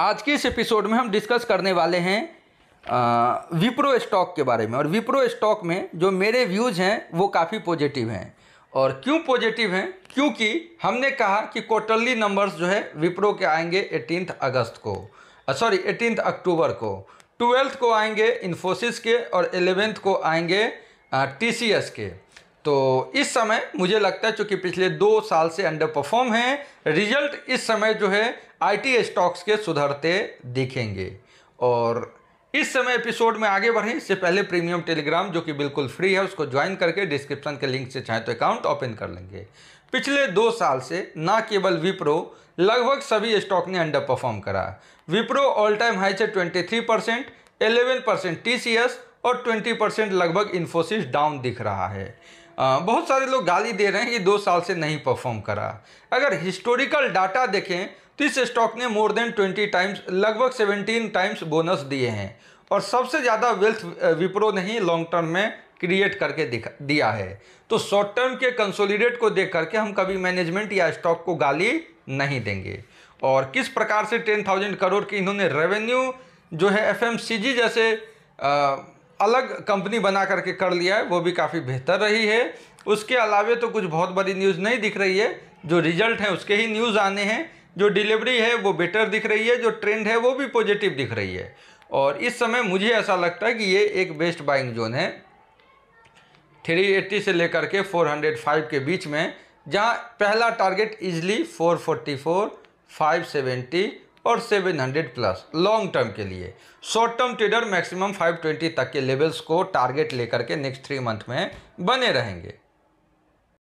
आज के इस एपिसोड में हम डिस्कस करने वाले हैं विप्रो स्टॉक के बारे में और विप्रो स्टॉक में जो मेरे व्यूज़ हैं वो काफ़ी पॉजिटिव हैं और क्यों पॉजिटिव हैं क्योंकि हमने कहा कि क्वार्टरली नंबर्स जो है विप्रो के आएंगे एटीनथ अगस्त को सॉरी एटीनथ अक्टूबर को ट्वेल्थ को आएंगे इन्फोसिस के और एलेवेंथ को आएंगे टी के तो इस समय मुझे लगता है चूंकि पिछले दो साल से अंडर परफॉर्म है रिजल्ट इस समय जो है आईटी स्टॉक्स के सुधरते दिखेंगे और इस समय एपिसोड में आगे बढ़ें इससे पहले प्रीमियम टेलीग्राम जो कि बिल्कुल फ्री है उसको ज्वाइन करके डिस्क्रिप्शन के लिंक से चाहें तो अकाउंट ओपन कर लेंगे पिछले दो साल से ना केवल विप्रो लगभग सभी स्टॉक ने अंडर परफॉर्म करा विप्रो ऑल टाइम हाई से 23 परसेंट एलेवन परसेंट टी और 20 परसेंट लगभग इन्फोसिस डाउन दिख रहा है बहुत सारे लोग गाली दे रहे हैं ये दो साल से नहीं परफॉर्म करा अगर हिस्टोरिकल डाटा देखें तो इस स्टॉक ने मोर देन ट्वेंटी टाइम्स लगभग सेवेंटीन टाइम्स बोनस दिए हैं और सबसे ज़्यादा वेल्थ विप्रो ने ही लॉन्ग टर्म में क्रिएट करके दिखा दिया है तो शॉर्ट टर्म के कंसोलिडेट को देख करके हम कभी मैनेजमेंट या स्टॉक को गाली नहीं देंगे और किस प्रकार से टेन थाउजेंड करोड़ की इन्होंने रेवेन्यू जो है एफ जैसे आ, अलग कंपनी बना करके कर लिया है वो भी काफ़ी बेहतर रही है उसके अलावे तो कुछ बहुत बड़ी न्यूज़ नहीं दिख रही है जो रिजल्ट हैं उसके ही न्यूज़ आने हैं जो डिलीवरी है वो बेटर दिख रही है जो ट्रेंड है वो भी पॉजिटिव दिख रही है और इस समय मुझे ऐसा लगता है कि ये एक बेस्ट बाइंग जोन है थ्री एट्टी से लेकर के फोर हंड्रेड फाइव के बीच में जहाँ पहला target easily four four forty five seventy और 700 प्लस लॉन्ग टर्म के लिए शॉर्ट टर्म ट्रेडर मैक्सिमम 520 तक के लेवल्स को टारगेट लेकर के नेक्स्ट थ्री मंथ में बने रहेंगे